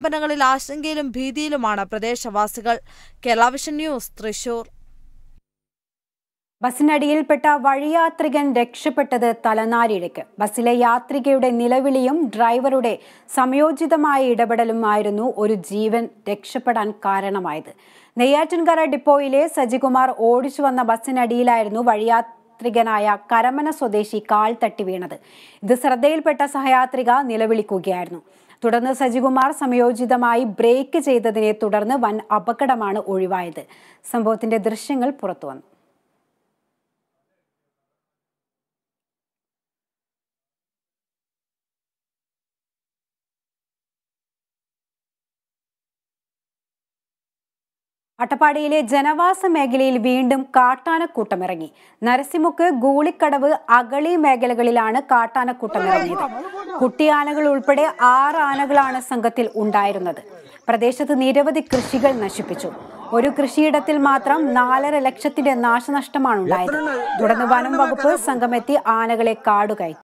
സ്ഥാപനങ്ങളിൽ ആശങ്കയിലും ഭീതിയിലുമാണ് പ്രദേശവാസികൾ കേരളവിഷൻ ന്യൂസ് തൃശൂർ ബസ്സിനടിയിൽപ്പെട്ട വഴിയാത്രികൻ രക്ഷപ്പെട്ടത് തലനാരിഴയ്ക്ക് ബസ്സിലെ യാത്രികയുടെ നിലവിളിയും ഡ്രൈവറുടെ സംയോജിതമായ ഇടപെടലുമായിരുന്നു ഒരു ജീവൻ രക്ഷപ്പെടാൻ കാരണമായത് നെയ്യാറ്റിൻകര ഡിപ്പോയിലെ സജികുമാർ ഓടിച്ചു വന്ന ബസ്സിനടിയിലായിരുന്നു വഴിയാത്രികനായ കരമന സ്വദേശി കാൽ തട്ടി വീണത് ഇത് ശ്രദ്ധയിൽപ്പെട്ട സഹയാത്രിക നിലവിളിക്കുകയായിരുന്നു തുടർന്ന് സജികുമാർ സംയോജിതമായി ബ്രേക്ക് ചെയ്തതിനെ തുടർന്ന് വൻ അപകടമാണ് ഒഴിവായത് സംഭവത്തിന്റെ ദൃശ്യങ്ങൾ പുറത്തുവന്നു അട്ടപ്പാടിയിലെ ജനവാസ മേഖലയിൽ വീണ്ടും കാട്ടാനക്കൂട്ടം ഇറങ്ങി നരസിമുക്ക് ഗൂളിക്കടവ് അഗളി മേഖലകളിലാണ് കാട്ടാനക്കൂട്ടം ഇറങ്ങിയത് കുട്ടിയാനകൾ ഉൾപ്പെടെ ആറ് ആനകളാണ് സംഘത്തിൽ ഉണ്ടായിരുന്നത് പ്രദേശത്ത് നിരവധി കൃഷികൾ നശിപ്പിച്ചു ഒരു കൃഷിയിടത്തിൽ മാത്രം നാലര ലക്ഷത്തിന്റെ നാശനഷ്ടമാണ് ഉണ്ടായത് തുടർന്ന് വനം വകുപ്പ് സംഘമെത്തി ആനകളെ കാടുകയറ്റി